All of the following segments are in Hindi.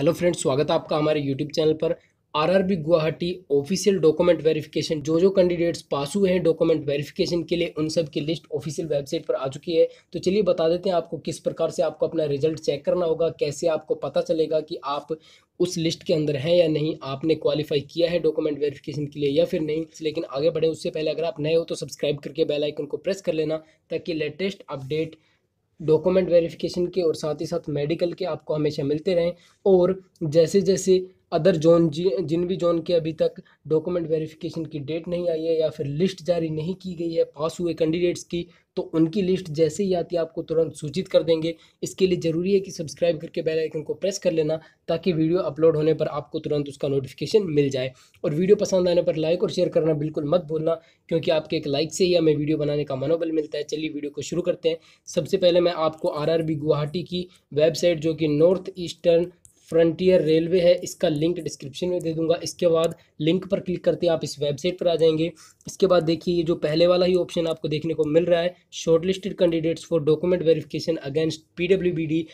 हेलो फ्रेंड्स स्वागत है आपका हमारे यूट्यूब चैनल पर RRB Guwahati official document verification जो जो कैंडिडेट्स पास हुए हैं डॉक्यूमेंट वेरिफिकेशन के लिए उन सब की लिस्ट ऑफिशियल वेबसाइट पर आ चुकी है तो चलिए बता देते हैं आपको किस प्रकार से आपको अपना रिजल्ट चेक करना होगा कैसे आपको पता चलेगा कि आप उस लिस्ट के अंदर हैं या नहीं आपने क्वालिफाई किया है डॉक्यूमेंट वेरिफिकेशन के लिए या फिर नहीं लेकिन आगे बढ़े उससे पहले अगर आप नए हो तो सब्सक्राइब करके बेलाइकन को प्रेस कर लेना ताकि लेटेस्ट अपडेट डॉक्यूमेंट वेरिफिकेशन के और साथ ही साथ मेडिकल के आपको हमेशा मिलते रहें और जैसे जैसे अदर जोन जी जिन भी जोन के अभी तक डॉक्यूमेंट वेरिफिकेशन की डेट नहीं आई है या फिर लिस्ट जारी नहीं की गई है पास हुए कैंडिडेट्स की तो उनकी लिस्ट जैसे ही आती है आपको तुरंत सूचित कर देंगे इसके लिए ज़रूरी है कि सब्सक्राइब करके बेल आइकन को प्रेस कर लेना ताकि वीडियो अपलोड होने पर आपको तुरंत उसका नोटिफिकेशन मिल जाए और वीडियो पसंद आने पर लाइक और शेयर करना बिल्कुल मत भूलना क्योंकि आपके एक लाइक से ही हमें वीडियो बनाने का मनोबल मिलता है चलिए वीडियो को शुरू करते हैं सबसे पहले मैं आपको आर गुवाहाटी की वेबसाइट जो कि नॉर्थ ईस्टर्न फ्रंटियर रेलवे है इसका लिंक डिस्क्रिप्शन में दे दूंगा इसके बाद लिंक पर क्लिक करते आप इस वेबसाइट पर आ जाएंगे इसके बाद देखिए ये जो पहले वाला ही ऑप्शन आपको देखने को मिल रहा है shortlisted candidates for document verification against P W B D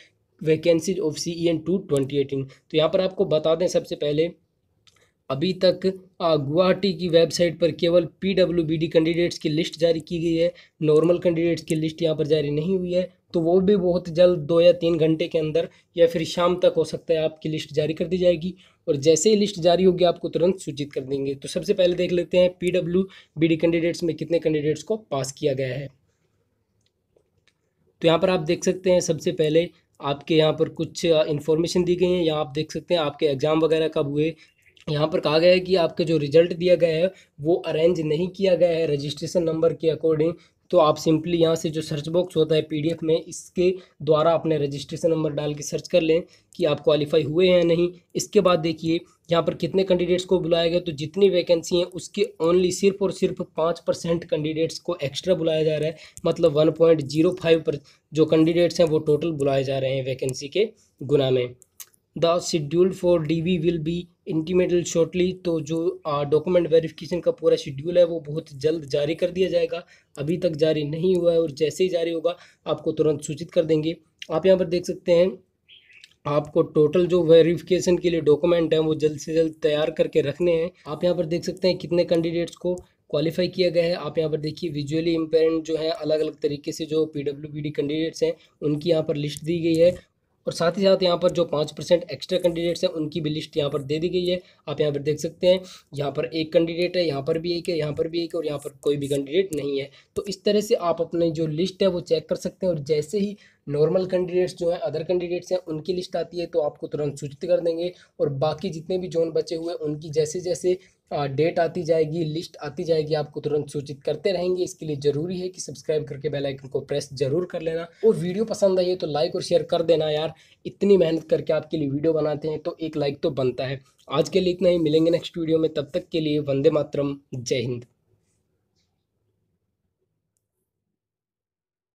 vacancies of C E N two twenty eighteen तो यहाँ पर आपको बता दें सबसे पहले अभी तक गुवाहाटी की वेबसाइट पर केवल P W B D candidates की लिस्ट जारी की गई है नॉर्मल कैंडिडेट्स की लिस्ट यहाँ पर जारी नहीं हुई है तो वो भी बहुत जल्द दो या तीन घंटे के अंदर या फिर शाम तक हो सकता है आपकी लिस्ट जारी कर दी जाएगी और जैसे ही लिस्ट जारी होगी आपको तुरंत सूचित कर देंगे तो सबसे पहले देख लेते हैं P W B D candidates में कितने कैंडिडेट्स को पास किया गया है तो यहाँ पर आप देख सकते हैं सबसे पहले आपके यहाँ पर कुछ इन्फॉर्मेशन दी गई है यहाँ आप देख सकते हैं आपके एग्ज़ाम वगैरह कब हुए यहाँ पर कहा गया है कि आपका जो रिजल्ट दिया गया है वो अरेंज नहीं किया गया है रजिस्ट्रेशन नंबर के अकॉर्डिंग तो आप सिंपली यहाँ से जो सर्च बॉक्स होता है पीडीएफ में इसके द्वारा अपने रजिस्ट्रेशन नंबर डाल के सर्च कर लें कि आप क्वालिफाई हुए हैं या नहीं इसके बाद देखिए यहाँ पर कितने कैंडिडेट्स को बुलाया गया तो जितनी वैकेंसी हैं उसके ओनली सिर्फ और सिर्फ पाँच परसेंट कैंडिडेट्स को एक्स्ट्रा बुलाया जा रहा है मतलब वन पॉइंट जीरो फाइव पर जो कैंडिडेट्स हैं वो टोटल बुलाए जा रहे हैं वैकेंसी के गुना में the scheduled for D will be intimated shortly तो जो डॉक्यूमेंट वेरिफिकेशन का पूरा शेड्यूल है वो बहुत जल्द जारी कर दिया जाएगा अभी तक जारी नहीं हुआ है और जैसे ही जारी होगा आपको तुरंत सूचित कर देंगे आप यहाँ पर देख सकते हैं आपको टोटल जो वेरिफिकेशन के लिए डॉक्यूमेंट हैं वो जल्द से जल्द तैयार करके रखने हैं आप यहाँ पर देख सकते हैं कितने कैंडिडेट्स को क्वालिफाई किया गया है आप यहाँ पर देखिए विजुअली इम्पेरेंट जो है अलग अलग तरीके से जो पी डब्ल्यू डी कैंडिडेट्स हैं उनकी यहाँ पर लिस्ट दी गई है और साथ ही साथ यहाँ पर जो पाँच परसेंट एक्स्ट्रा कैंडिडेट्स हैं उनकी भी लिस्ट यहाँ पर दे दी गई है आप यहाँ पर देख सकते हैं यहाँ पर एक कैंडिडेट है यहाँ पर भी एक है यहाँ पर भी एक है और यहाँ पर कोई भी कैंडिडेट नहीं है तो इस तरह से आप अपनी जो लिस्ट है वो चेक कर सकते हैं और जैसे ही नॉर्मल कैंडिडेट्स जो हैं अदर कैंडिडेट्स हैं उनकी लिस्ट आती है तो आपको तुरंत सूचित कर देंगे और बाकी जितने भी जोन बचे हुए उनकी जैसे जैसे डेट आती जाएगी लिस्ट आती जाएगी आपको तुरंत सूचित करते रहेंगे इसके लिए ज़रूरी है कि सब्सक्राइब करके बेल आइकन को प्रेस जरूर कर लेना और वीडियो पसंद आई है तो लाइक और शेयर कर देना यार इतनी मेहनत करके आपके लिए वीडियो बनाते हैं तो एक लाइक तो बनता है आज के लिए इतना ही मिलेंगे नेक्स्ट वीडियो में तब तक के लिए वंदे मातरम जय हिंद